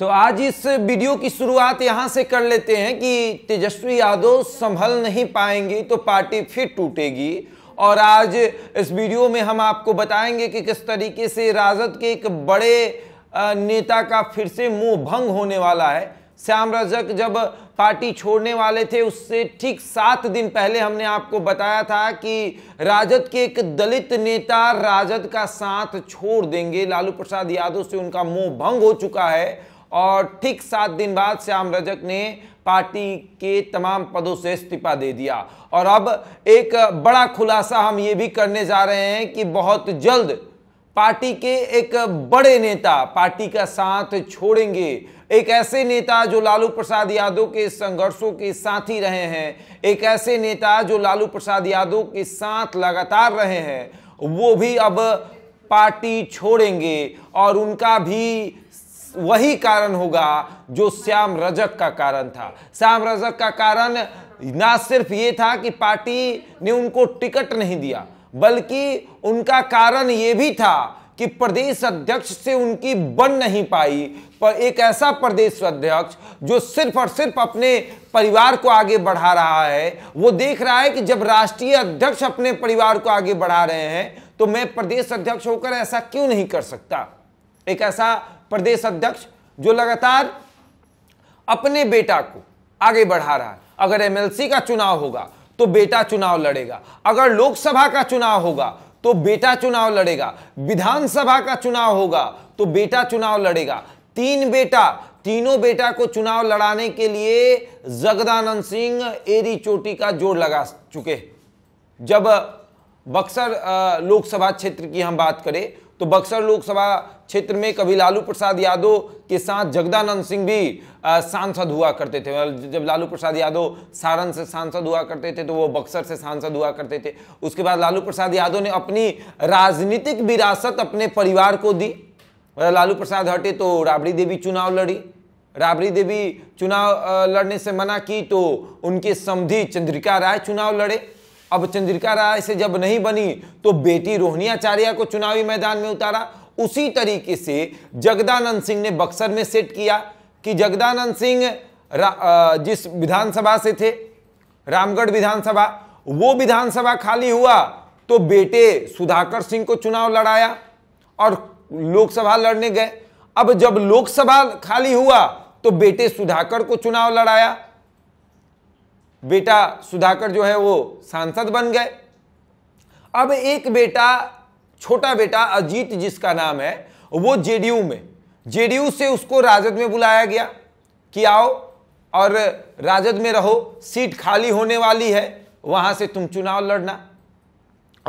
तो आज इस वीडियो की शुरुआत यहां से कर लेते हैं कि तेजस्वी यादव संभल नहीं पाएंगे तो पार्टी फिर टूटेगी और आज इस वीडियो में हम आपको बताएंगे कि किस तरीके से राजद के एक बड़े नेता का फिर से मुंह भंग होने वाला है श्याम रजक जब पार्टी छोड़ने वाले थे उससे ठीक सात दिन पहले हमने आपको बताया था कि राजद के एक दलित नेता राजद का साथ छोड़ देंगे लालू प्रसाद यादव से उनका मुंह भंग हो चुका है और ठीक सात दिन बाद श्याम रजक ने पार्टी के तमाम पदों से इस्तीफा दे दिया और अब एक बड़ा खुलासा हम ये भी करने जा रहे हैं कि बहुत जल्द पार्टी के एक बड़े नेता पार्टी का साथ छोड़ेंगे एक ऐसे नेता जो लालू प्रसाद यादव के संघर्षों के साथी रहे हैं एक ऐसे नेता जो लालू प्रसाद यादव के साथ लगातार रहे हैं वो भी अब पार्टी छोड़ेंगे और उनका भी वही कारण होगा जो श्याम रजक का कारण था श्याम रजक का कारण ना सिर्फ ये था कि पार्टी ने उनको टिकट नहीं दिया बल्कि उनका कारण ये भी था कि प्रदेश अध्यक्ष से उनकी बन नहीं पाई पर एक ऐसा प्रदेश अध्यक्ष जो सिर्फ और सिर्फ अपने परिवार को आगे बढ़ा रहा है वो देख रहा है कि जब राष्ट्रीय अध्यक्ष अपने परिवार को आगे बढ़ा रहे हैं तो मैं प्रदेश अध्यक्ष होकर ऐसा क्यों नहीं कर सकता एक ऐसा प्रदेश अध्यक्ष जो लगातार अपने बेटा को आगे बढ़ा रहा है अगर एमएलसी का चुनाव होगा तो बेटा चुनाव लड़ेगा अगर लोकसभा का चुनाव होगा तो बेटा चुनाव लड़ेगा विधानसभा का चुनाव होगा तो बेटा चुनाव लड़ेगा तीन बेटा तीनों बेटा को चुनाव लड़ाने के लिए जगदानंद सिंह एरी चोटी का जोर लगा चुके जब बक्सर लोकसभा क्षेत्र की हम बात करें तो बक्सर लोकसभा क्षेत्र में कभी लालू प्रसाद यादव के साथ जगदानंद सिंह भी सांसद हुआ करते थे मतलब जब लालू प्रसाद यादव सारण से सांसद हुआ करते थे तो वो बक्सर से सांसद हुआ करते थे उसके बाद लालू प्रसाद यादव ने अपनी राजनीतिक विरासत अपने परिवार को दी मतलब लालू प्रसाद हटे तो राबड़ी देवी चुनाव लड़ी राबड़ी देवी चुनाव लड़ने से मना की तो उनके समधि चंद्रिका राय चुनाव लड़े अब चंद्रिका राय से जब नहीं बनी तो बेटी रोहिणी आचार्य को चुनावी मैदान में उतारा उसी तरीके से जगदानंद सिंह ने बक्सर में सेट किया कि जगदानंद सिंह जिस विधानसभा से थे रामगढ़ विधानसभा वो विधानसभा खाली हुआ तो बेटे सुधाकर सिंह को चुनाव लड़ाया और लोकसभा लड़ने गए अब जब लोकसभा खाली हुआ तो बेटे सुधाकर को चुनाव लड़ाया बेटा सुधाकर जो है वो सांसद बन गए अब एक बेटा छोटा बेटा अजीत जिसका नाम है वो जेडीयू में जेडीयू से उसको राजद में बुलाया गया कि आओ और राजद में रहो सीट खाली होने वाली है वहां से तुम चुनाव लड़ना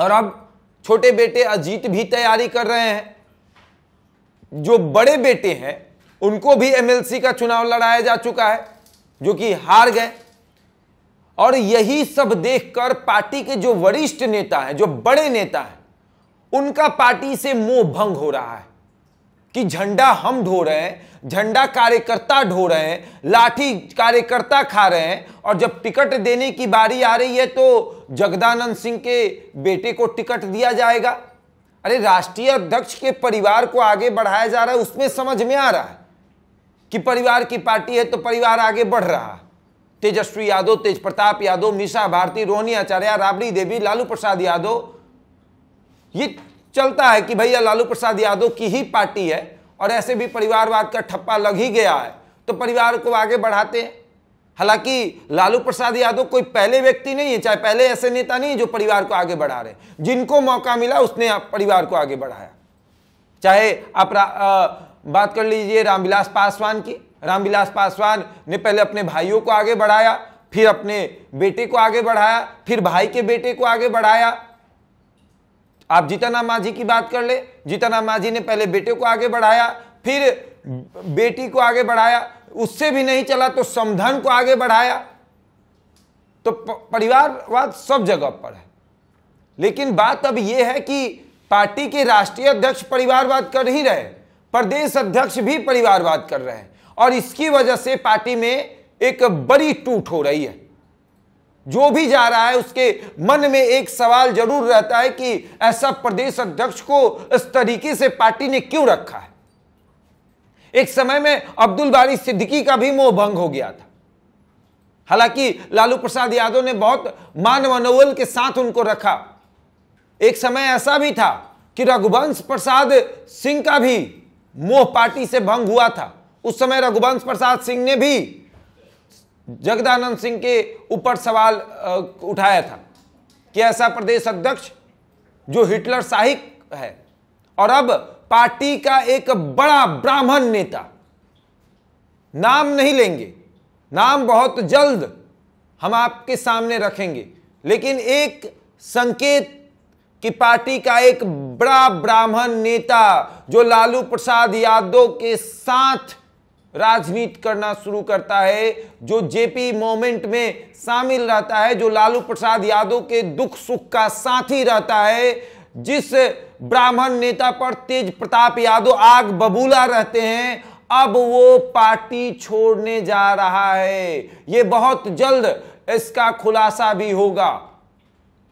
और अब छोटे बेटे अजीत भी तैयारी कर रहे हैं जो बड़े बेटे हैं उनको भी एमएलसी का चुनाव लड़ाया जा चुका है जो कि हार गए और यही सब देखकर पार्टी के जो वरिष्ठ नेता हैं जो बड़े नेता हैं उनका पार्टी से मोह भंग हो रहा है कि झंडा हम ढो रहे हैं झंडा कार्यकर्ता ढो रहे हैं लाठी कार्यकर्ता खा रहे हैं और जब टिकट देने की बारी आ रही है तो जगदानंद सिंह के बेटे को टिकट दिया जाएगा अरे राष्ट्रीय अध्यक्ष के परिवार को आगे बढ़ाया जा रहा है उसमें समझ में आ रहा है कि परिवार की पार्टी है तो परिवार आगे बढ़ रहा है तेजस्वी यादव तेज प्रताप यादव मीसा भारती रोहनी आचार्य राबड़ी देवी लालू प्रसाद यादव ये चलता है कि भैया लालू प्रसाद यादव की ही पार्टी है और ऐसे भी परिवारवाद का ठप्पा लग ही गया है तो परिवार को आगे बढ़ाते हैं हालांकि लालू प्रसाद यादव कोई पहले व्यक्ति नहीं है चाहे पहले ऐसे नेता नहीं जो परिवार को आगे बढ़ा रहे जिनको मौका मिला उसने परिवार को आगे बढ़ाया चाहे आप बात कर लीजिए रामविलास पासवान की रामविलास पासवान ने पहले अपने भाइयों को आगे बढ़ाया फिर अपने बेटे को आगे बढ़ाया फिर भाई के बेटे को आगे बढ़ाया आप जीताना माझी की बात कर ले जीताना माझी ने पहले बेटे को आगे बढ़ाया फिर बेटी को आगे बढ़ाया उससे भी नहीं चला तो समधन को आगे बढ़ाया तो परिवारवाद सब जगह पर है लेकिन बात अब यह है कि पार्टी के राष्ट्रीय अध्यक्ष परिवारवाद कर ही रहे प्रदेश अध्यक्ष भी परिवारवाद कर रहे हैं और इसकी वजह से पार्टी में एक बड़ी टूट हो रही है जो भी जा रहा है उसके मन में एक सवाल जरूर रहता है कि ऐसा प्रदेश अध्यक्ष को इस तरीके से पार्टी ने क्यों रखा है एक समय में अब्दुल बारी सिद्दीकी का भी मोह भंग हो गया था हालांकि लालू प्रसाद यादव ने बहुत मान मनोवल के साथ उनको रखा एक समय ऐसा भी था कि रघुवंश प्रसाद सिंह का भी मोह पार्टी से भंग हुआ था उस समय रघुवंश प्रसाद सिंह ने भी जगदानंद सिंह के ऊपर सवाल उठाया था कि ऐसा प्रदेश अध्यक्ष जो हिटलर साहिक है और अब पार्टी का एक बड़ा ब्राह्मण नेता नाम नहीं लेंगे नाम बहुत जल्द हम आपके सामने रखेंगे लेकिन एक संकेत कि पार्टी का एक बड़ा ब्राह्मण नेता जो लालू प्रसाद यादव के साथ राजनीति करना शुरू करता है जो जेपी मोमेंट में शामिल रहता है जो लालू प्रसाद यादव के दुख सुख का साथी रहता है जिस ब्राह्मण नेता पर तेज प्रताप यादव आग बबूला रहते हैं अब वो पार्टी छोड़ने जा रहा है ये बहुत जल्द इसका खुलासा भी होगा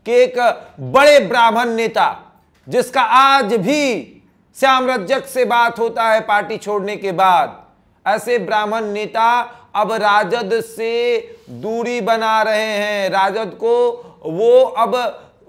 कि एक बड़े ब्राह्मण नेता जिसका आज भी श्याम रज्जक से बात होता है पार्टी छोड़ने के बाद ऐसे ब्राह्मण नेता अब राजद से दूरी बना रहे हैं राजद को वो अब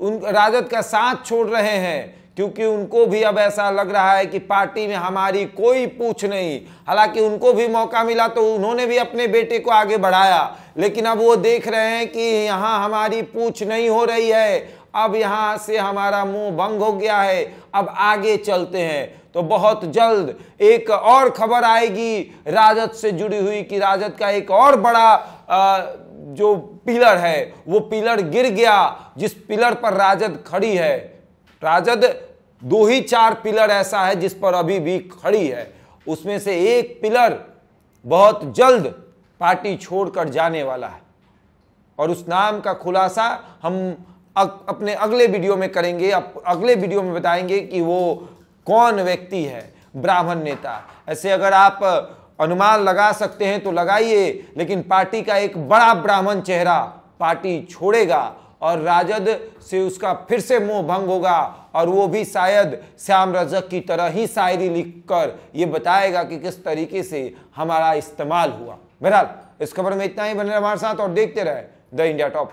उन राजद का साथ छोड़ रहे हैं क्योंकि उनको भी अब ऐसा लग रहा है कि पार्टी में हमारी कोई पूछ नहीं हालांकि उनको भी मौका मिला तो उन्होंने भी अपने बेटे को आगे बढ़ाया लेकिन अब वो देख रहे हैं कि यहाँ हमारी पूछ नहीं हो रही है अब यहाँ से हमारा मुंह भंग हो गया है अब आगे चलते हैं तो बहुत जल्द एक और खबर आएगी राजद से जुड़ी हुई कि राजद का एक और बड़ा आ, जो पिलर है वो पिलर गिर गया जिस पिलर पर राजद खड़ी है राजद दो ही चार पिलर ऐसा है जिस पर अभी भी खड़ी है उसमें से एक पिलर बहुत जल्द पार्टी छोड़कर जाने वाला है और उस नाम का खुलासा हम अग, अपने अगले वीडियो में करेंगे अगले वीडियो में बताएंगे कि वो कौन व्यक्ति है ब्राह्मण नेता ऐसे अगर आप अनुमान लगा सकते हैं तो लगाइए लेकिन पार्टी का एक बड़ा ब्राह्मण चेहरा पार्टी छोड़ेगा और राजद से उसका फिर से मोह भंग होगा और वो भी शायद श्याम रजक की तरह ही शायरी लिखकर ये बताएगा कि किस तरीके से हमारा इस्तेमाल हुआ बहरहाल इस खबर में इतना ही बने हमारे साथ और देखते रहे द इंडिया टॉप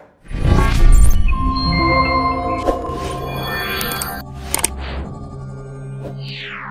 Yeah.